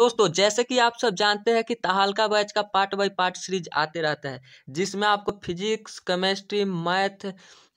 दोस्तों जैसे कि आप सब जानते हैं कि तहालका बैच का पार्ट बाई पार्ट सीरीज आते रहता है जिसमें आपको फिजिक्स केमिस्ट्री मैथ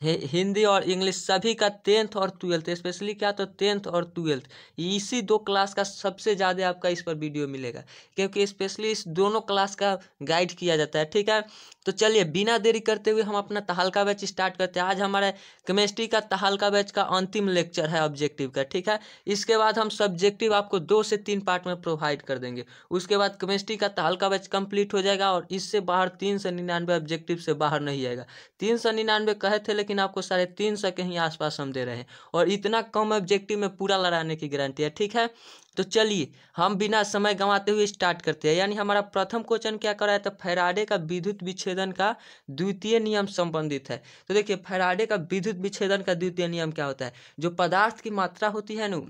हिंदी और इंग्लिश सभी का टेंथ और ट्वेल्थ स्पेशली क्या तो टेंथ और ट्वेल्थ इसी दो क्लास का सबसे ज़्यादा आपका इस पर वीडियो मिलेगा क्योंकि स्पेशली इस दोनों क्लास का गाइड किया जाता है ठीक है तो चलिए बिना देरी करते हुए हम अपना तहलका बैच स्टार्ट करते हैं आज हमारा केमिस्ट्री का तहलका बैच का अंतिम लेक्चर है ऑब्जेक्टिव का ठीक है इसके बाद हम सब्जेक्टिव आपको दो से तीन पार्ट में प्रोवाइड कर देंगे उसके बाद केमिस्ट्री का तहलका बैच कंप्लीट हो जाएगा और इससे बाहर तीन सौ निन्यानवे ऑब्जेक्टिव से बाहर नहीं आएगा तीन सौ निन्यानवे कहे थे लेकिन लेकिन आपको साढ़े तीन सौ के ही आसपास हम दे रहे हैं और इतना कम ऑब्जेक्टिव में पूरा लड़ाने की गारंटी है ठीक है तो चलिए हम बिना समय गंवाते हुए स्टार्ट करते हैं यानी हमारा प्रथम क्वेश्चन क्या कर रहा है तो फैराडे का विद्युत विच्छेदन का द्वितीय नियम संबंधित है तो देखिए फैराडे का विद्युत विच्छेदन का द्वितीय नियम क्या होता है जो पदार्थ की मात्रा होती है ना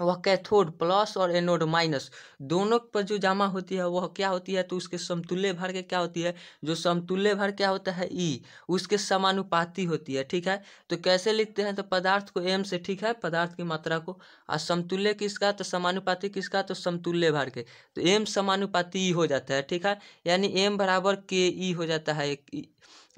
वह कैथोड प्लस और एनोड माइनस दोनों पर जो जमा होती है वह क्या होती है तो उसके समतुल्य भर के क्या होती है जो समतुल्य भर क्या होता है ई e, उसके समानुपाती होती है ठीक है तो कैसे लिखते हैं तो पदार्थ को एम से ठीक है पदार्थ की मात्रा को और समतुल्य किसका तो समानुपाती किसका तो समतुल्य भर के तो एम समानुपाती ई e हो जाता है ठीक है यानी एम बराबर के ई e हो जाता है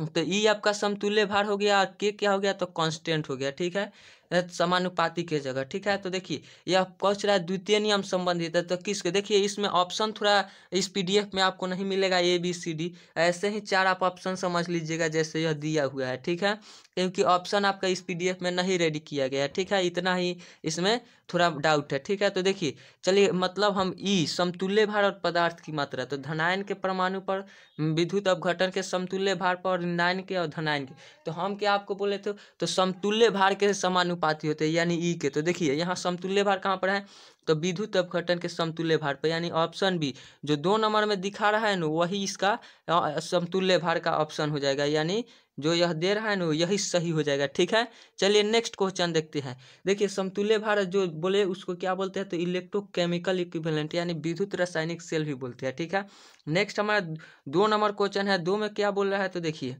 तो ई आपका समतुल्य भार हो गया और के क्या हो गया तो कांस्टेंट हो गया ठीक है समानुपाति के जगह ठीक है तो देखिए यह पहुंच रहा है द्वितीय नियम संबंधित है तो किसके देखिए इसमें ऑप्शन थोड़ा इस पीडीएफ में आपको नहीं मिलेगा ए बी सी डी ऐसे ही चार आप ऑप्शन समझ लीजिएगा जैसे यह दिया हुआ है ठीक है क्योंकि ऑप्शन आपका इस पीडीएफ में नहीं रेडी किया गया ठीक है इतना ही इसमें थोड़ा डाउट है ठीक है तो देखिए चलिए मतलब हम ई e, समतुल्य भार और पदार्थ की मात्रा तो धनायन के परमाणु पर विद्युत अवघटन के समतुल्य भार पर और नायन के और धनायन के तो हम क्या आपको बोले थे तो समतुल्य भार के समानुपाती होते हैं यानी ई e के तो देखिए यहाँ समतुल्य भार कहाँ पर है तो विद्युत अवघटन के समतुल्य भार पर यानी ऑप्शन बी जो दो नंबर में दिखा रहा है ना वही इसका समतुल्य भार का ऑप्शन हो जाएगा यानी जो यह दे रहा है ना यही सही हो जाएगा ठीक है चलिए नेक्स्ट क्वेश्चन देखते हैं देखिए समतुल्य भारत जो बोले उसको क्या बोलते हैं तो इलेक्ट्रोकेमिकल इक्विवेलेंट यानी विद्युत रासायनिक सेल भी बोलते हैं ठीक है नेक्स्ट हमारा दो नंबर क्वेश्चन है दो में क्या बोल रहा है तो देखिए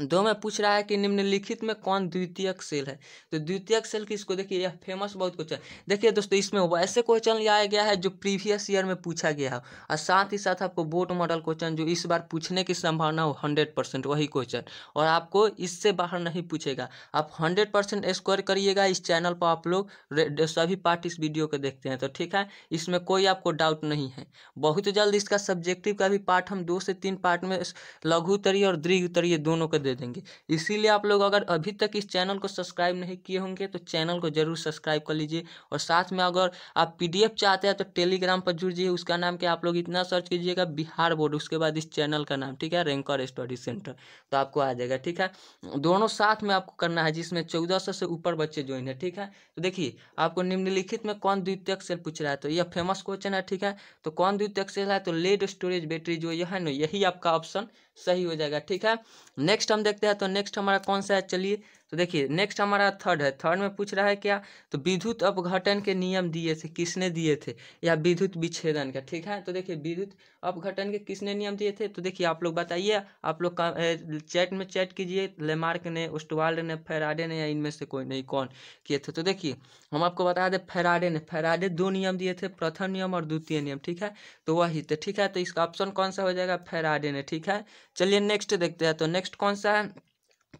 दो में पूछ रहा है कि निम्नलिखित में कौन द्वितीयक सेल है तो द्वितीयक सेल किसको देखिए यह फेमस बहुत क्वेश्चन देखिए दोस्तों इसमें वैसे क्वेश्चन लाया गया है जो प्रीवियस ईयर में पूछा गया है और साथ ही साथ आपको बोर्ड मॉडल क्वेश्चन जो इस बार पूछने की संभावना हो हंड्रेड परसेंट वही क्वेश्चन और आपको इससे बाहर नहीं पूछेगा आप हंड्रेड परसेंट स्क्वायर करिएगा इस चैनल पर आप लोग सभी पार्ट इस वीडियो को देखते हैं तो ठीक है इसमें कोई आपको डाउट नहीं है बहुत जल्द इसका सब्जेक्टिव का भी पार्ट हम दो से तीन पार्ट में लघुतरीय और दीर्घ उत्तरीय दोनों को दे देंगे इसीलिए आप लोग अगर अभी तक इस चैनल को सब्सक्राइब नहीं किए होंगे तो चैनल को जरूर सब्सक्राइब कर लीजिए और साथ में अगर आप पी चाहते हैं तो टेलीग्राम पर जुड़ जाइए उसका नाम क्या आप लोग इतना सर्च कीजिएगा बिहार बोर्ड उसके बाद इस चैनल का नाम ठीक है रैंकर स्टडी सेंटर तो आपको आ जाएगा ठीक है दोनों साथ में आपको करना है जिसमें चौदह से ऊपर बच्चे ज्वाइन है ठीक है तो देखिए आपको निम्नलिखित में कौन द्वितीय अक्षर पूछ रहा है तो यह फेमस क्वेश्चन है ठीक है तो कौन द्वितीय अक्षर है तो लेड स्टोरेज बैटरी जो यह है ना यही आपका ऑप्शन सही हो जाएगा ठीक है नेक्स्ट हम देखते हैं तो नेक्स्ट हमारा कौन सा है चलिए तो देखिए नेक्स्ट हमारा थर्ड है थर्ड में पूछ रहा है क्या तो विद्युत अपघटन के नियम दिए थे किसने दिए थे या विद्युत विच्छेदन का ठीक है तो देखिए विद्युत अपघटन के किसने नियम दिए थे तो देखिए आप लोग बताइए आप लोग चैट में चैट कीजिए लेमार्क ने ओस्टवाल्ड ने फेराडे ने या इनमें से कोई नहीं कौन किए थे तो देखिए हम आपको बता दें फेराडे ने फेराडे दो नियम दिए थे प्रथम नियम और द्वितीय नियम ठीक है तो वही तो ठीक है तो इसका ऑप्शन कौन सा हो जाएगा फेराडे ने ठीक है चलिए नेक्स्ट देखते हैं तो नेक्स्ट कौन सा है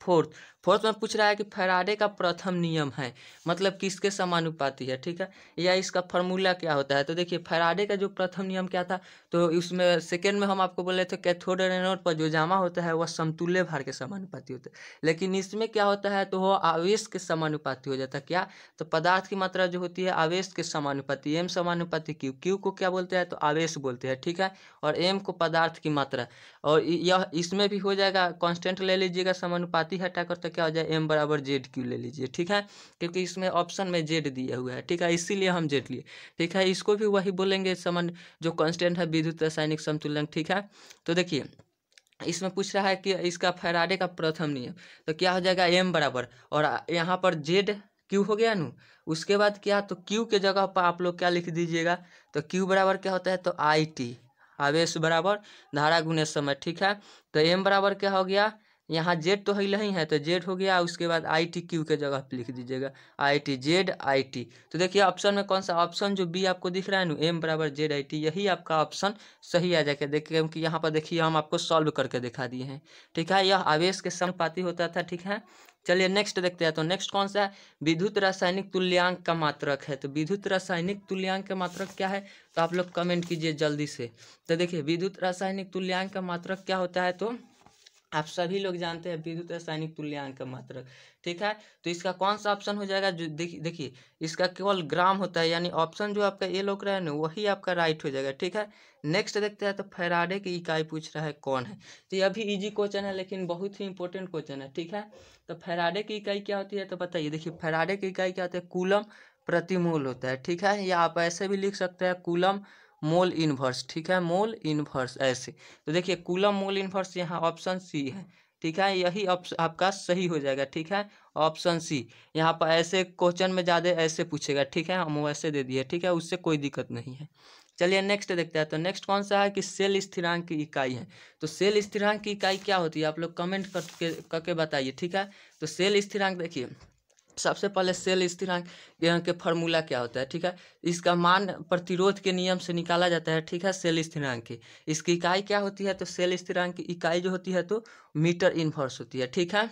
फोर्थ फोर्थ में पूछ रहा है कि फराडे का प्रथम नियम है मतलब किसके समानुपाती है ठीक है या इसका फॉर्मूला क्या होता है तो देखिए फराडे का जो प्रथम नियम क्या था तो उसमें सेकेंड में हम आपको बोले थे कैथोड रेनोड पर जो जामा होता है वह समतुल्य भार के समानुपाती होते हैं लेकिन इसमें क्या होता है तो वह आवेश के समानुपाति हो जाता है क्या तो पदार्थ की मात्रा जो होती है आवेश के समानुपाति एम समानुपाति क्यू क्यू को क्या बोलते हैं तो आवेश बोलते हैं ठीक है और एम को पदार्थ की मात्रा और यह इसमें भी हो जाएगा कॉन्स्टेंट ले लीजिएगा समानुपाति हटा कर क्या हो जाए एम बराबर जेड क्यू ले लीजिए ठीक है क्योंकि इसमें ऑप्शन में जेड दिया हुआ है ठीक है इसीलिए हम जेड लिए ठीक है इसको भी वही बोलेंगे समन जो कॉन्स्टेंट है विद्युत रासायनिक संतुलन ठीक है तो देखिए इसमें पूछ रहा है कि इसका फैराडे का प्रथम नियम तो क्या हो जाएगा एम बराबर और यहाँ पर जेड क्यू हो गया नू उसके बाद क्या तो क्यू के जगह पर आप लोग क्या लिख दीजिएगा तो क्यू बराबर क्या होता है तो आई टी आवेश बराबर धारा गुने समय ठीक है तो एम बराबर क्या हो गया यहाँ जेड तो ही नहीं है तो जेड हो गया उसके बाद आई टी क्यू के जगह पर लिख दीजिएगा I T Z I T तो देखिए ऑप्शन में कौन सा ऑप्शन जो बी आपको दिख रहा है ना एम बराबर जेड आई टी यही आपका ऑप्शन सही आ जाएगा देखिए क्योंकि यहाँ पर देखिए हम आपको सॉल्व करके दिखा दिए हैं ठीक है यह आवेश के समपाती होता था ठीक है चलिए नेक्स्ट देखते हैं तो नेक्स्ट कौन सा है विद्युत रासायनिक तुल्यांक का मात्रक है तो विद्युत रासायनिक तुल्यांक का मात्रक क्या है तो आप लोग कमेंट कीजिए जल्दी से तो देखिए विद्युत रासायनिक तुल्यांक का मात्रक क्या होता है तो आप सभी लोग जानते हैं विद्युत रासायनिक तुल्यांक मात्रक ठीक है तो इसका कौन सा ऑप्शन हो जाएगा जो देखिए इसका केवल ग्राम होता है यानी ऑप्शन जो आपका ये लोग रहा है ना वही आपका राइट हो जाएगा ठीक है नेक्स्ट देखते हैं तो फेराडे की इकाई पूछ रहा है कौन है तो ये अभी इजी क्वेश्चन है लेकिन बहुत ही इंपॉर्टेंट क्वेश्चन है ठीक है तो फेराडे की इकाई क्या होती है तो बताइए देखिए फेराडे की इकाई क्या होती है कूलम प्रतिमूल होता है ठीक है या आप ऐसे भी लिख सकते हैं कूलम मोल इनवर्स ठीक है मोल इनवर्स ऐसे तो देखिए कूलम मोल इनवर्स यहाँ ऑप्शन सी है ठीक है यही आपका सही हो जाएगा ठीक है ऑप्शन सी यहाँ पर ऐसे क्वेश्चन में ज़्यादा ऐसे पूछेगा ठीक है हम वैसे दे दिए ठीक है उससे कोई दिक्कत नहीं है चलिए नेक्स्ट देखते हैं तो नेक्स्ट कौन सा है कि सेल स्थिरांक की इकाई है तो सेल स्थिरांक की इकाई क्या होती है आप लोग कमेंट करके करके बताइए ठीक है तो सेल स्थिरांक देखिए सबसे पहले सेल स्थिरांक के फॉर्मूला क्या होता है ठीक है इसका मान प्रतिरोध के नियम से निकाला जाता है ठीक है सेल स्थिरांक की इसकी इकाई क्या होती है तो सेल स्थिरांक की इकाई जो होती है तो मीटर इन्वर्स होती है ठीक है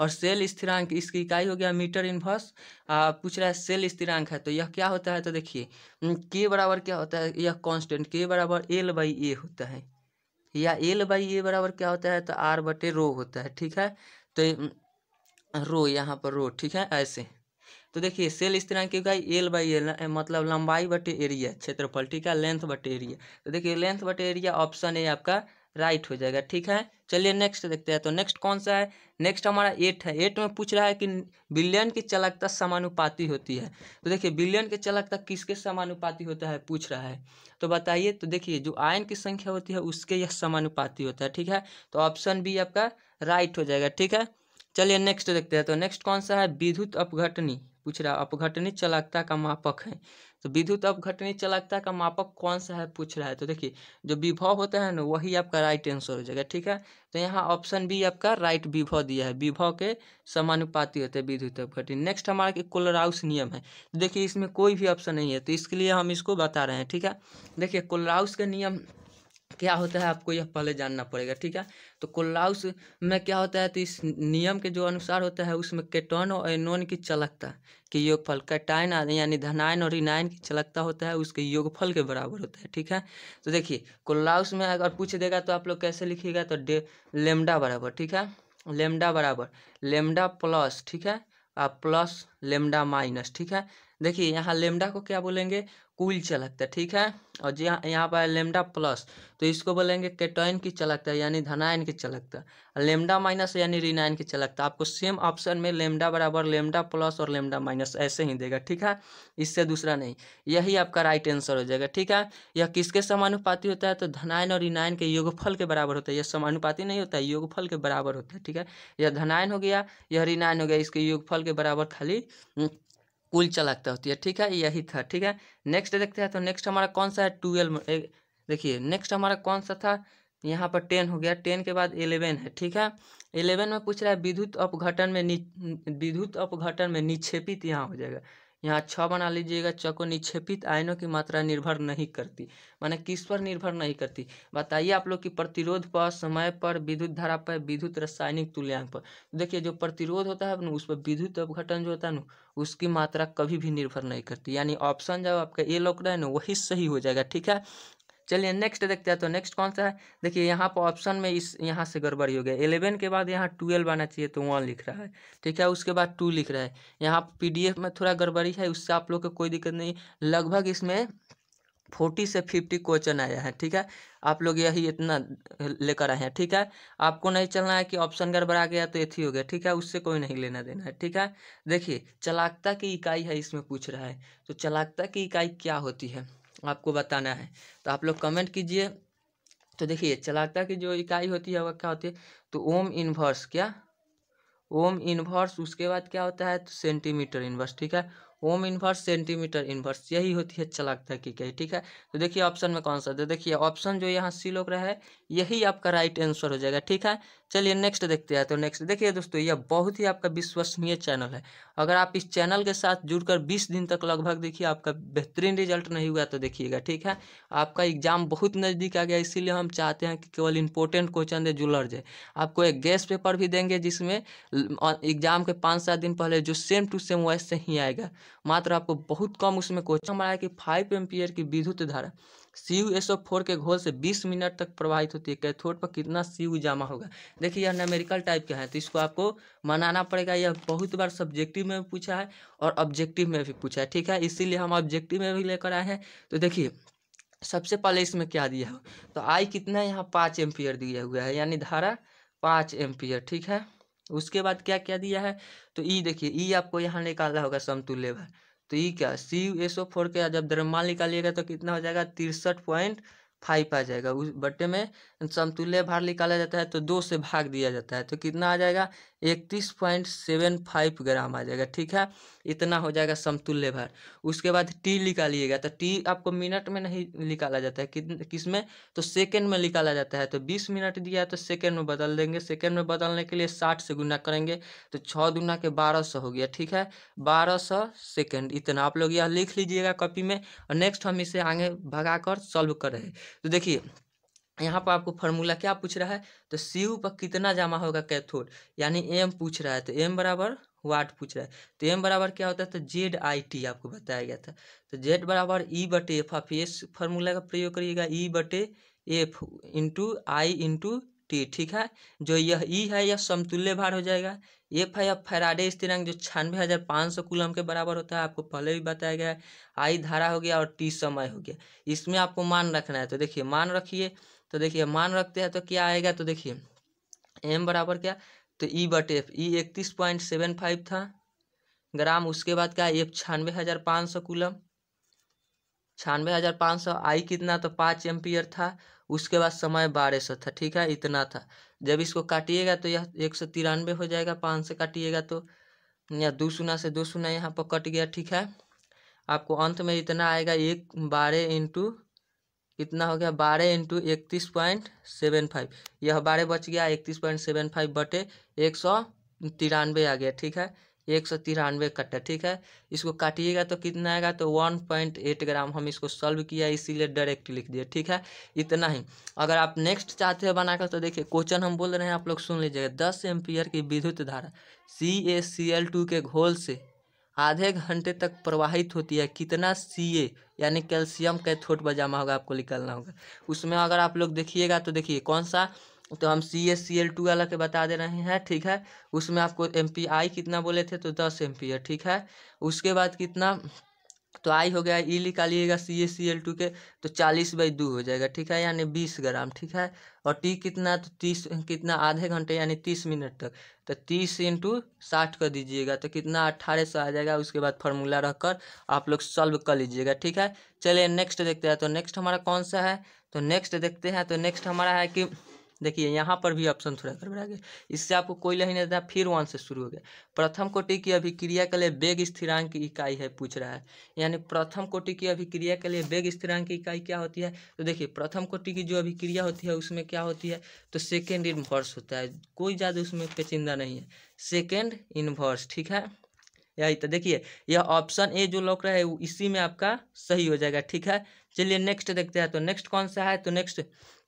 और सेल स्थिरांक इसकी इकाई हो गया मीटर इन्वर्स पूछ रहा है सेल स्थिरांक है तो यह क्या होता है तो देखिए के बराबर क्या होता है यह कॉन्स्टेंट के बराबर एल बाई ए होता है या एल बाई ए बराबर क्या होता है तो आर बटे रो होता है ठीक है तो रो यहाँ पर रो ठीक है ऐसे तो देखिए सेल इस तरह की गई एल बाई एल मतलब लंबाई बटे एरिया क्षेत्रफल ठीक है लेंथ बटे एरिया तो देखिए लेंथ बटे एरिया ऑप्शन ए आपका राइट हो जाएगा ठीक है चलिए नेक्स्ट देखते हैं तो नेक्स्ट कौन सा है नेक्स्ट हमारा एट है एट में पूछ रहा है कि बिलियन की चलकता समानुपाती होती है तो देखिए बिलियन की चलकता किसके समानुपाती होता है पूछ रहा है तो बताइए तो देखिए जो आयन की संख्या होती है उसके यह समानुपाती होता है ठीक है तो ऑप्शन बी आपका राइट हो जाएगा ठीक है चलिए नेक्स्ट देखते हैं तो नेक्स्ट कौन सा है विद्युत अपघटनी पूछ रहा है अपघटनी चलाकता का मापक है तो विद्युत अपघटनी चलाकता का मापक कौन सा है पूछ रहा है तो देखिए जो विभव होता है ना वही आपका राइट आंसर हो जाएगा ठीक है तो यहाँ ऑप्शन बी आपका राइट विभव दिया है विभव के समानुपाती होते हैं विद्युत अपघटनी नेक्स्ट हमारा कि कोलराउस नियम है तो देखिए इसमें कोई भी ऑप्शन नहीं है तो इसके लिए हम इसको बता रहे हैं ठीक है देखिए कोलराउस का नियम क्या होता है आपको यह पहले जानना पड़ेगा ठीक है तो कोलाउस में क्या होता है तो इस नियम के जो अनुसार होता है उसमें केटोन और एनोन की चलकता कि योगफल कैटाइन यानी धनाइन और इनाइन की चलकता होता है उसके योगफल के बराबर होता है ठीक है तो देखिए कोलाउस में अगर पूछ देगा तो आप लोग कैसे लिखिएगा तो डे लेमडा बराबर ठीक है लेमडा बराबर लेमडा प्लस ठीक है और प्लस लेमडा माइनस ठीक है देखिए यहाँ लेमडा को क्या बोलेंगे कुल चलकता ठीक है और जी हाँ, यहाँ पर लेमडा प्लस तो इसको बोलेंगे केटोइन की चलकता यानी धनायन की चलकता लेमडा माइनस यानी रिनायन की चलकता आपको सेम ऑप्शन में लेमडा बराबर लेमडा प्लस और लेमडा माइनस ऐसे ही देगा ठीक है इससे दूसरा नहीं यही आपका राइट आंसर हो जाएगा ठीक है यह किसके समानुपाति होता है तो धनायन और रिनायन के योगफल के बराबर होता है यह समानुपाति नहीं होता है योगफल के बराबर होता है ठीक है यह धनायन हो गया यह रिनायन हो गया इसके योगफल के बराबर खाली कुल चालकता होती है ठीक है यही था ठीक है नेक्स्ट देखते हैं तो नेक्स्ट हमारा कौन सा है ट्वेल्व देखिए नेक्स्ट हमारा कौन सा था यहाँ पर टेन हो गया टेन के बाद एलेवन है ठीक है एलेवन में पूछ रहा है विद्युत अपघटन में विद्युत अपघटन में निक्षेपित यहाँ हो जाएगा यहाँ छ बना लीजिएगा छ को निक्षेपित आयनों की मात्रा निर्भर नहीं करती माने किस पर निर्भर नहीं करती बताइए आप लोग की प्रतिरोध पर समय पर विद्युत धारा पर विद्युत रासायनिक तुल्यांक पर तो देखिए जो प्रतिरोध होता है ना उस पर विद्युत अवघटन जो होता है ना उसकी मात्रा कभी भी निर्भर नहीं करती यानी ऑप्शन जब आपका ए लॉकडाउन रहा है ना वही सही हो जाएगा ठीक है चलिए नेक्स्ट देखते हैं तो नेक्स्ट कौन सा है देखिए यहाँ पर ऑप्शन में इस यहाँ से गड़बड़ी हो गया एलेवन के बाद यहाँ ट्वेल्व आना चाहिए तो वन लिख रहा है ठीक है उसके बाद टू लिख रहा है यहाँ पीडीएफ में थोड़ा गड़बड़ी है उससे आप लोग को कोई दिक्कत नहीं लगभग इसमें फोर्टी से फिफ्टी क्वेश्चन आया है ठीक है आप लोग यही इतना लेकर आए हैं ठीक है आपको नहीं चलना है कि ऑप्शन गड़बड़ा गया तो एथी हो गया ठीक है उससे कोई नहीं लेना देना है ठीक है देखिए चलाकता की इकाई है इसमें पूछ रहा है तो चलाकता की इकाई क्या होती है आपको बताना है तो आप लोग कमेंट कीजिए तो देखिए चलाता की जो इकाई होती है वह क्या होती है तो ओम इन्वर्स क्या ओम इन्वर्स उसके बाद क्या होता है तो सेंटीमीटर इन्वर्स ठीक है ओम इन्वर्स सेंटीमीटर इन्वर्स यही होती है चलाकता की कही ठीक है तो देखिए ऑप्शन में कौन सा तो देखिए ऑप्शन जो यहाँ सी लोग रहा है यही आपका राइट आंसर हो जाएगा ठीक है चलिए नेक्स्ट देखते हैं तो नेक्स्ट देखिए दोस्तों यह बहुत ही आपका विश्वसनीय चैनल है अगर आप इस चैनल के साथ जुड़कर 20 दिन तक लगभग देखिए आपका बेहतरीन रिजल्ट नहीं हुआ तो देखिएगा ठीक है आपका एग्जाम बहुत नज़दीक आ गया इसीलिए हम चाहते हैं कि केवल इंपॉर्टेंट क्वेश्चन दे जुलर जाए आपको एक गेस्ट पेपर भी देंगे जिसमें एग्जाम के पाँच सात दिन पहले जो सेम टू सेम वैसे ही आएगा मात्र आपको बहुत कम उसमें क्वेश्चन हमारा कि फाइव एम्पियर की विद्युत धारा C U S O four के घोल से 20 मिनट तक प्रवाहित होती है कैथोड पर कितना सी यू जमा होगा देखिए यह नमेरिकल टाइप का है तो इसको आपको मनाना पड़ेगा यह बहुत बार सब्जेक्टिव में पूछा है और ऑब्जेक्टिव में भी पूछा है ठीक है इसीलिए हम ऑब्जेक्टिव में भी लेकर आए हैं तो देखिए सबसे पहले इसमें क्या दिया हो तो आई कितना यहाँ पाँच एम्पियर दिया हुआ है यानी धारा पाँच एम्पियर ठीक है उसके बाद क्या क्या दिया है तो ई e देखिए ई e आपको यहाँ निकालना होगा समतुल्य भार तो ये क्या सी एस ओ फोर का जब द्रव्यमान निकालिएगा तो कितना हो जाएगा तिरसठ पॉइंट फाइव आ जाएगा उस बट्टे में समतुल्य भार निकाला जाता है तो दो से भाग दिया जाता है तो कितना आ जाएगा इकतीस पॉइंट सेवन फाइव ग्राम आ जाएगा ठीक है इतना हो जाएगा समतुल्य भार उसके बाद टी निकालिएगा तो टी आपको मिनट में नहीं निकाला जाता है किसमें किस में तो सेकेंड में निकाला जाता है तो बीस मिनट दिया तो सेकेंड में बदल देंगे सेकेंड में बदलने के लिए साठ से गुना करेंगे तो छः गुना के बारह सौ हो गया ठीक है बारह सौ सेकेंड इतना आप लोग यह लिख लीजिएगा कॉपी में और नेक्स्ट हम इसे आगे भगा कर सॉल्व कर रहे तो देखिए यहाँ पर आपको फॉर्मूला क्या पूछ रहा है तो सी यू पर कितना जमा होगा कैथोड यानी एम पूछ रहा है तो एम बराबर वाट पूछ रहा है तो एम बराबर क्या होता है तो जेड आई टी आपको बताया गया था तो जेड बराबर ई e बटे एफ आप इस फार्मूला का प्रयोग करिएगा ई e बटे F into I into T ठीक है जो यह ई e है यह समतुल्य भार हो जाएगा एफ है यह फैराडे स्थिरांक जो छियानवे हज़ार पाँच सौ कुलम के बराबर होता है आपको पहले भी बताया गया है आई धारा हो गया और टी समय हो गया इसमें आपको मान रखना है तो देखिए मान रखिए तो देखिए मान रखते हैं तो क्या आएगा तो देखिए एम बराबर क्या तो ई बट एफ ई इकतीस पॉइंट सेवन फाइव था ग्राम उसके बाद क्या एफ छानवे हज़ार पाँच सौ कुलम छानवे हज़ार पाँच सौ आई कितना तो पाँच एम्पियर था उसके बाद समय बारह सौ था ठीक है इतना था जब इसको काटिएगा तो यह एक सौ तिरानवे हो जाएगा पाँच से काटिएगा तो या दो सुना से दो सुना यहाँ पर कट गया ठीक है आपको अंत में इतना आएगा एक बारह इंटू कितना हो गया बारह इंटू इकतीस पॉइंट सेवन फाइव यह बारह बच गया इकतीस पॉइंट सेवन फाइव बटे एक सौ तिरानवे आ गया ठीक है एक सौ तिरानवे कट्टा ठीक है इसको काटिएगा तो कितना आएगा तो वन पॉइंट एट ग्राम हम इसको सॉल्व किया इसीलिए डायरेक्ट लिख दिए ठीक है इतना ही अगर आप नेक्स्ट चाहते हैं बनाकर तो देखिए क्वेश्चन हम बोल रहे हैं आप लोग सुन लीजिएगा दस एम्पियर की विद्युत धारा सी ए सी एल टू के घोल से आधे घंटे तक प्रवाहित होती है कितना सी ए यानी कैल्शियम कैथोड बजामा होगा आपको निकलना होगा उसमें अगर आप लोग देखिएगा तो देखिए कौन सा तो हम सी ए सी एल टू वाला के बता दे रहे हैं ठीक है उसमें आपको एम पी आई कितना बोले थे तो दस एम पी है ठीक है उसके बाद कितना तो आई हो गया ई निकालिएगा सी ए सी एल टू के तो चालीस बाई दो हो जाएगा ठीक है यानी बीस ग्राम ठीक है और टी कितना तो तीस कितना आधे घंटे यानी तीस मिनट तक तो तीस इंटू साठ कर दीजिएगा तो कितना अट्ठारह सौ आ जाएगा उसके बाद फार्मूला रखकर आप लोग सॉल्व कर लीजिएगा ठीक है चलिए नेक्स्ट देखते हैं तो नेक्स्ट हमारा कौन सा है तो नेक्स्ट देखते हैं तो नेक्स्ट हमारा है कि देखिए यहाँ पर भी ऑप्शन थोड़ा गड़बड़ा गया इससे आपको कोई नहीं देता फिर वन से शुरू हो गया प्रथम कोटि की अभिक्रिया के लिए बेग स्थिरांक इकाई है पूछ रहा है यानी प्रथम कोटि की अभिक्रिया के लिए बेग स्थिरांक की इकाई क्या होती है तो देखिए प्रथम कोटि की जो अभिक्रिया होती है उसमें क्या होती है तो सेकेंड इन्वर्स होता है कोई ज़्यादा उसमें पेचिंदा नहीं है सेकेंड इन्वर्स ठीक है यही तो देखिए यह ऑप्शन ए जो लौक रहा है वो इसी में आपका सही हो जाएगा ठीक है चलिए नेक्स्ट देखते हैं तो नेक्स्ट कौन सा है तो नेक्स्ट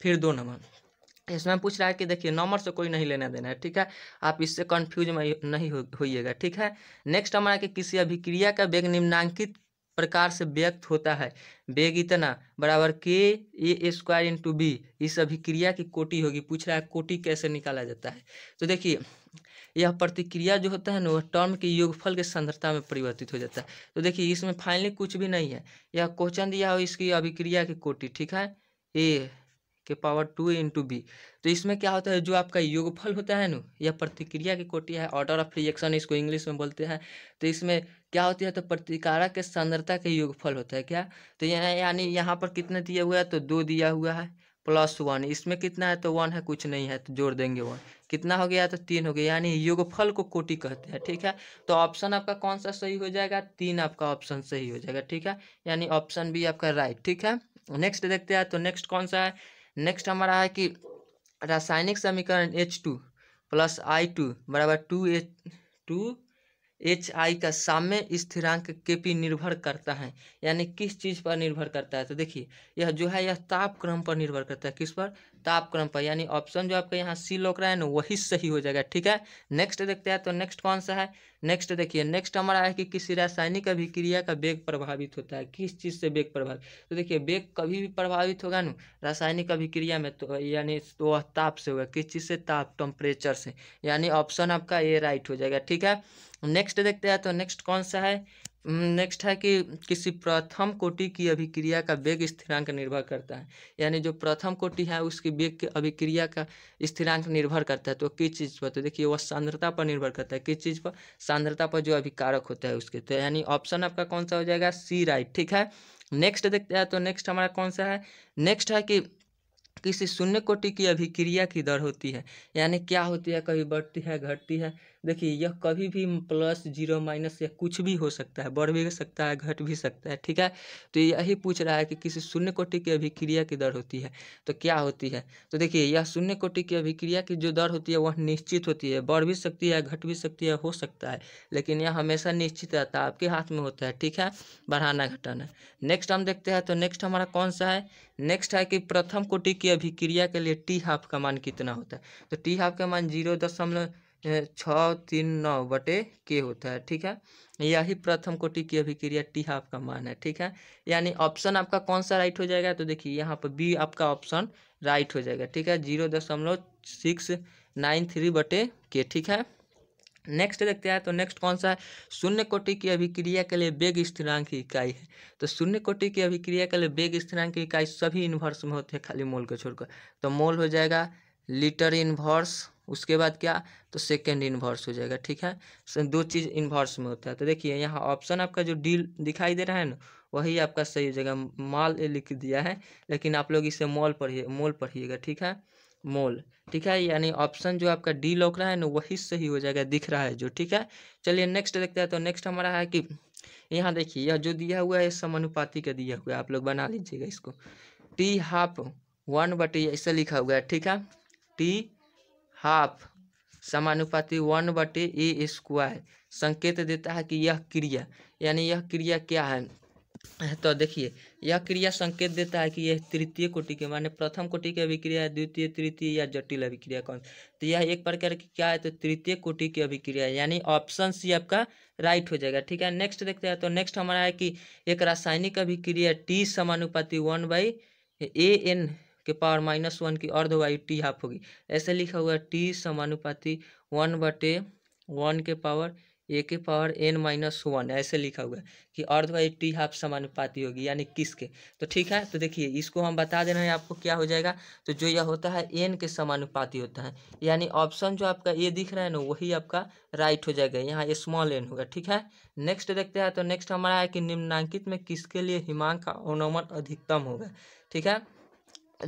फिर दो नंबर इसमें पूछ रहा है कि देखिए नंबर से तो कोई नहीं लेना देना है ठीक है आप इससे कंफ्यूज में नहीं होइएगा ठीक है नेक्स्ट हमारा कि किसी अभिक्रिया का वेग निम्नांकित प्रकार से व्यक्त होता है वेग इतना बराबर के ए स्क्वायर इंटू बी इस अभिक्रिया की कोटि होगी पूछ रहा है कोटि कैसे निकाला जाता है तो देखिए यह प्रतिक्रिया जो होता है ना वह टर्म के योगफल के सांद्रता में परिवर्तित हो जाता है तो देखिए इसमें फाइनली कुछ भी नहीं है यह क्वेश्चन दिया हो इसकी अभिक्रिया की कोटि ठीक है ए के पावर टू इंटू बी तो इसमें क्या होता है जो आपका योगफल होता है ना यह प्रतिक्रिया की कोटि है ऑर्डर ऑफ रिएक्शन इसको इंग्लिश में बोलते हैं तो इसमें क्या होती है तो प्रतिकारक के सांद्रता के योगफल होता है क्या तो यहाँ यानी यहाँ पर कितने दिया हुआ है तो दो दिया हुआ है प्लस वन इसमें कितना है तो वन है कुछ नहीं है तो जोड़ देंगे वन कितना हो गया तो तीन हो गया यानी योगफल को कोटि कहते हैं ठीक है तो ऑप्शन आपका कौन सा सही हो जाएगा तीन आपका ऑप्शन सही हो जाएगा ठीक है यानी ऑप्शन बी आपका राइट ठीक है नेक्स्ट देखते हैं तो नेक्स्ट कौन सा है नेक्स्ट हमारा है कि रासायनिक समीकरण H two plus I two बराबर two H two H I का साम्य स्थिरांक के पी निर्भर करता है यानी किस चीज़ पर निर्भर करता है तो देखिए यह जो है यह ताप क्रम पर निर्भर करता है किस पर तापक्रम पर यानी ऑप्शन जो आपका यहाँ सी लग रहा है ना वही सही हो जाएगा ठीक है नेक्स्ट देखते हैं तो नेक्स्ट कौन सा है नेक्स्ट देखिए नेक्स्ट हमारा है कि किसी रासायनिक अभिक्रिया का वेग प्रभावित होता है किस चीज़ से वेग प्रभावित तो देखिए वेग कभी भी प्रभावित होगा ना रासायनिक अभिक्रिया में तो यानी तो वह ताप से होगा किस चीज़ से ताप टेम्परेचर से यानी ऑप्शन आपका ए राइट हो जाएगा ठीक है नेक्स्ट देखते हैं तो नेक्स्ट कौन सा है नेक्स्ट हम्म, है कि किसी प्रथम कोटि की अभिक्रिया का वेग स्थिरांक निर्भर करता है यानी जो प्रथम कोटि है उसकी वेग की अभिक्रिया का स्थिरांक निर्भर करता है तो किस चीज़ पर तो देखिए वह सांद्रता पर निर्भर करता है किस चीज़ पर सांद्रता पर जो अभिकारक होता है उसके तो यानी ऑप्शन आपका कौन सा हो जाएगा सी राइट ठीक है नेक्स्ट देखते हैं तो नेक्स्ट हमारा कौन सा है नेक्स्ट है कि किसी शून्य कोटि की अभिक्रिया की दर होती है यानी क्या होती है कभी बढ़ती है घटती है देखिए यह कभी भी प्लस जीरो माइनस या कुछ भी हो सकता है बढ़ भी सकता है घट भी सकता है ठीक है तो यही पूछ रहा है कि किसी शून्य कोटि की अभिक्रिया की दर होती है तो क्या होती है तो देखिए यह शून्य कोटि की अभिक्रिया की जो दर होती है वह निश्चित होती है बढ़ भी सकती है घट भी सकती है हो सकता है लेकिन यह हमेशा निश्चित रहता है आपके हाथ में होता है ठीक है बढ़ाना घटाना नेक्स्ट हम देखते हैं तो नेक्स्ट हमारा कौन सा है नेक्स्ट है कि प्रथम कोटि की अभिक्रिया के लिए टी हाफ का मान कितना होता है तो टी हाफ का मान जीरो दशमलव छ तीन नौ बटे के होता है ठीक है यही प्रथम कोटि की अभिक्रिया टी हाफ का मान है ठीक है यानी ऑप्शन आपका कौन सा राइट हो जाएगा तो देखिए यहाँ पर बी आपका ऑप्शन राइट हो जाएगा ठीक है जीरो दशमलव सिक्स नाइन थ्री बटे के ठीक है नेक्स्ट देखते हैं तो नेक्स्ट कौन सा है शून्य कोटि की अभिक्रिया के लिए वेग स्थिरांक की इकाई है तो शून्य कोटि की अभिक्रिया के लिए वेग स्थिरांक की इकाई सभी इन्वर्स में होते हैं खाली मोल को छोड़कर तो मोल हो जाएगा लीटर इन्वर्स उसके बाद क्या तो सेकेंड इन्वर्स हो जाएगा ठीक है दो चीज़ इन्वर्स में होता है तो देखिए यहाँ ऑप्शन आपका जो डील दिखाई दे रहा है ना वही आपका सही हो जाएगा माल लिख दिया है लेकिन आप लोग इसे मॉल पढ़िए मोल पढ़िएगा ठीक है मोल ठीक है यानी ऑप्शन जो आपका डी लौक रहा है ना वही सही हो जाएगा दिख रहा है जो ठीक है चलिए नेक्स्ट देखते हैं तो नेक्स्ट हमारा है कि यहाँ देखिए यह जो दिया हुआ है समानुपाति का दिया हुआ है आप लोग बना लीजिएगा इसको टी हाफ वन बटी ऐसे लिखा हुआ है ठीक है टी हाफ समानुपाती वन बटे ए स्क्वायर संकेत देता है कि यह क्रिया यानी यह क्रिया क्या है तो देखिए यह क्रिया संकेत देता है कि यह तृतीय कोटि के माने प्रथम कोटि की अभिक्रिया है द्वितीय तृतीय या जटिल अभिक्रिया कौन तो यह एक प्रकार की क्या है तो तृतीय कोटि की अभिक्रिया यानी ऑप्शन सी आपका राइट हो जाएगा ठीक है नेक्स्ट देखते हैं तो नेक्स्ट हमारा है कि एक रासायनिक अभिक्रिया टी समानुपाती वन बाई ए एन के पावर माइनस वन की अर्ध वायु टी हाफ होगी ऐसे लिखा हुआ है टी समानुपाति वन बटे वन के पावर ए के पावर एन माइनस वन ऐसे लिखा हुआ है कि अर्ध वायु टी हाफ समानुपाति होगी यानी किसके तो ठीक है तो देखिए इसको हम बता दे रहे हैं आपको क्या हो जाएगा तो जो यह होता है एन के समानुपाति होता है यानी ऑप्शन जो आपका ए दिख रहा है ना वही आपका राइट हो जाएगा यहाँ स्मॉल एन होगा ठीक है नेक्स्ट देखते हैं तो नेक्स्ट हमारा है कि निम्नांकित में किसके लिए हिमांक का अवनमन अधिकतम होगा ठीक है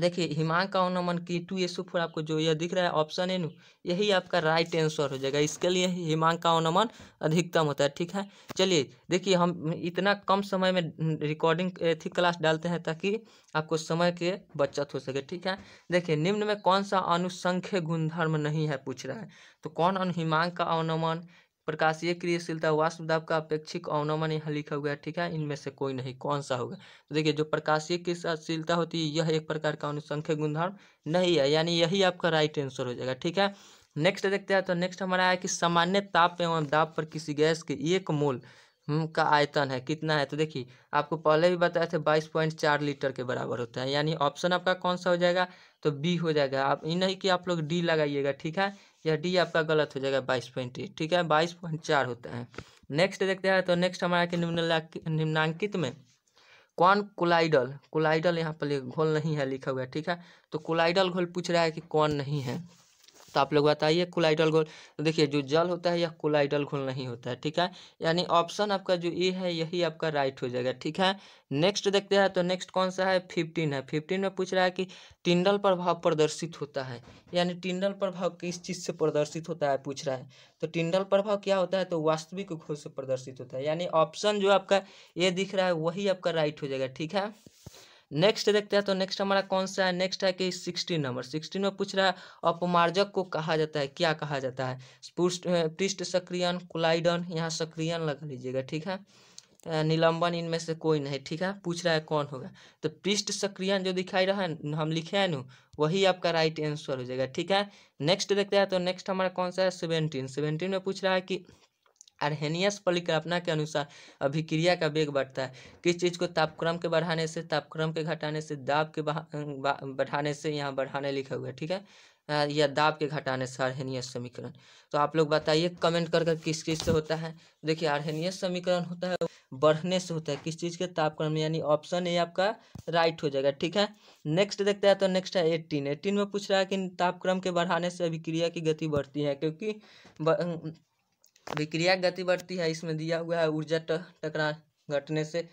देखिए हिमांक का नमन की टू एसो फोर आपको जो यह दिख रहा है ऑप्शन एन यही आपका राइट आंसर हो जाएगा इसके लिए हिमांक का नमन अधिकतम होता है ठीक है चलिए देखिए हम इतना कम समय में रिकॉर्डिंग थी क्लास डालते हैं ताकि आपको समय के बचत हो सके ठीक है देखिए निम्न में कौन सा अनुसंख्य गुणधर्म नहीं है पूछ रहा है तो कौन अनु हिमांक का अवनमन प्रकाशीय क्रियाशीलता वाष्प दाब का अपेक्षिक अवनमन यहाँ लिखा हुआ है ठीक है इनमें से कोई नहीं कौन सा होगा तो देखिए जो प्रकाशीय क्रियाशीलता होती है यह एक प्रकार का अनुसंख्य गुणधर्म नहीं है यानी यही आपका राइट आंसर हो जाएगा ठीक है नेक्स्ट देखते हैं तो नेक्स्ट हमारा है कि सामान्य ताप एवं दाब पर किसी गैस के एक मोल हम्म, का आयतन है कितना है तो देखिए आपको पहले भी बताया था बाईस पॉइंट चार लीटर के बराबर होता है यानी ऑप्शन आपका कौन सा हो जाएगा तो बी हो जाएगा आप ये नहीं कि आप लोग डी लगाइएगा ठीक है या डी आपका गलत हो जाएगा बाईस पॉइंट एट ठीक है बाईस पॉइंट चार होता है नेक्स्ट देखते हैं तो नेक्स्ट हमारा कि निम्नांकित में कौन कोलाइडल कोलाइडल यहाँ पर घोल नहीं है लिखा हुआ ठीक है तो कोलाइडल घोल पूछ रहा है कि कौन नहीं है तो आप लोग बताइए कोलाइडल घोल तो देखिए जो जल होता है यह कोलाइडल घोल नहीं होता है ठीक है यानी ऑप्शन आपका जो ए है यही आपका राइट हो जाएगा ठीक है नेक्स्ट देखते हैं तो नेक्स्ट कौन सा है फिफ्टीन है फिफ्टीन में पूछ रहा है कि टिंडल प्रभाव प्रदर्शित होता है यानी टिंडल प्रभाव किस चीज़ से प्रदर्शित होता है पूछ रहा है तो टिंडल प्रभाव क्या होता है तो वास्तविक घोल से प्रदर्शित होता है यानी ऑप्शन जो आपका ये दिख रहा है वही आपका राइट हो जाएगा ठीक है नेक्स्ट देखते हैं तो नेक्स्ट हमारा कौन सा है नेक्स्ट है कि सिक्सटीन नंबर सिक्सटीन में पूछ रहा है अपमार्जक को कहा जाता है क्या कहा जाता है पृष्ठ सक्रियन कुलाइडन यहाँ सक्रियन लगा लीजिएगा ठीक है निलंबन इनमें से कोई नहीं ठीक है पूछ रहा है कौन होगा तो पृष्ठ सक्रियन जो दिखाई रहा है हम लिखे हैं नु वही आपका राइट आंसर हो जाएगा ठीक है नेक्स्ट देखते हैं तो नेक्स्ट हमारा कौन सा है सेवेंटीन सेवेंटीन में पूछ रहा है कि अर्हेनियस परिकल्पना के अनुसार अभिक्रिया का वेग बढ़ता है किस चीज़ को तापक्रम के बढ़ाने से तापक्रम के घटाने से दाब के अं, बढ़ाने से यहाँ बढ़ाने लिखा हुआ है ठीक है या दाब के घटाने से अर्हेनियस समीकरण तो आप लोग बताइए कमेंट करके कर किस चीज़ से होता है देखिए अर्हेनियस समीकरण होता है बढ़ने से होता है किस चीज़ के तापक्रम यानी ऑप्शन ए आपका राइट हो जाएगा ठीक है नेक्स्ट देखते हैं तो नेक्स्ट है एट्टीन एट्टीन में पूछ रहा है कि तापक्रम के बढ़ाने से अभिक्रिया की गति बढ़ती है क्योंकि अं, विक्रिया गति बढ़ती है इसमें दिया हुआ है ऊर्जा टकरा घटने से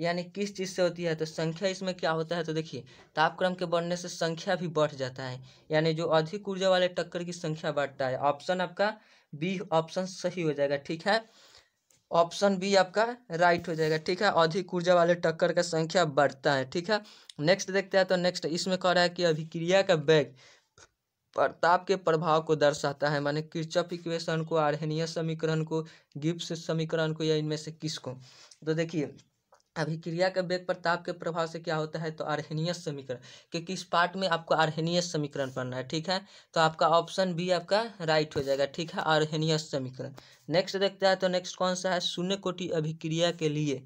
यानी किस चीज़ से होती है तो संख्या इसमें क्या होता है तो देखिए तापक्रम के बढ़ने से संख्या भी बढ़ जाता है यानी जो अधिक ऊर्जा वाले टक्कर की संख्या बढ़ता है ऑप्शन आपका बी ऑप्शन सही हो जाएगा ठीक है ऑप्शन बी आपका राइट हो जाएगा ठीक है अधिक ऊर्जा वाले टक्कर का संख्या बढ़ता है ठीक है नेक्स्ट देखते हैं तो नेक्स्ट इसमें कह रहा है कि अभिक्रिया का बैग प्रताप के प्रभाव को दर्शाता है माने किरचप इक्वेशन को आर्हेनिय समीकरण को गिप्स समीकरण को या इनमें से किसको तो देखिए अभिक्रिया का वेग प्रताप के प्रभाव से क्या होता है तो आर्हेनियस समीकरण कि किस पार्ट में आपको आर्हेनियस समीकरण पढ़ना है ठीक है तो आपका ऑप्शन बी आपका राइट हो जाएगा ठीक है आर्हेनियस समीकरण नेक्स्ट देखते हैं तो नेक्स्ट कौन सा है शून्य कोटि अभिक्रिया के लिए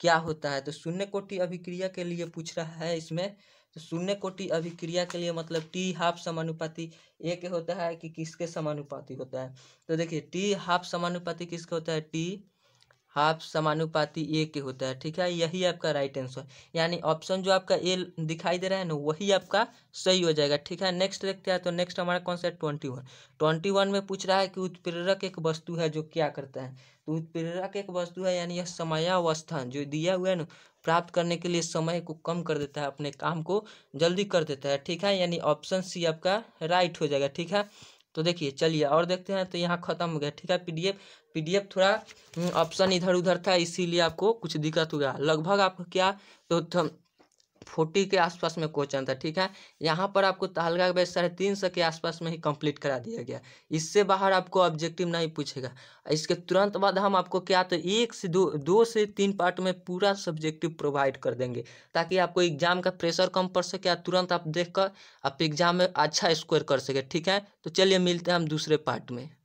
क्या होता है तो शून्य कोटि अभिक्रिया के लिए पूछ रहा है इसमें तो शून्य कोटि अभिक्रिया के लिए मतलब टी हाफ समानुपाति ए के होता है कि किसके समानुपाति होता है तो देखिए टी हाफ समानुपाति किसके होता है टी हाफ समानुपाती ए के होता है ठीक है यही आपका राइट आंसर यानी ऑप्शन जो आपका ए दिखाई दे रहा है ना वही आपका सही हो जाएगा ठीक है नेक्स्ट देखते हैं तो नेक्स्ट हमारा कौन सा है ट्वेंटी वन ट्वेंटी वन में पूछ रहा है कि उत्प्रेरक एक वस्तु है जो क्या करता है तो उत्प्रेरक एक वस्तु है यानी यह समयावस्था जो दिया हुआ है ना प्राप्त करने के लिए समय को कम कर देता है अपने काम को जल्दी कर देता है ठीक है यानी ऑप्शन सी आपका राइट हो जाएगा ठीक है तो देखिए चलिए और देखते हैं तो यहाँ खत्म हो गया ठीक है पीडीएफ पीडीएफ थोड़ा ऑप्शन हम्म, इधर उधर था इसीलिए आपको कुछ दिक्कत हो गया लगभग आपको क्या तो फोर्टी के आसपास में क्वेश्चन था ठीक है यहाँ पर आपको तहलगा बैच साढ़े तीन सौ के आसपास में ही कंप्लीट करा दिया गया इससे बाहर आपको ऑब्जेक्टिव नहीं पूछेगा इसके तुरंत बाद हम आपको क्या तो एक से दो दो से तीन पार्ट में पूरा सब्जेक्टिव प्रोवाइड कर देंगे ताकि आपको एग्जाम का प्रेशर कम पड़ सके तुरंत आप देख आप एग्जाम में अच्छा स्कोर कर सके ठीक है तो चलिए मिलते हैं हम दूसरे पार्ट में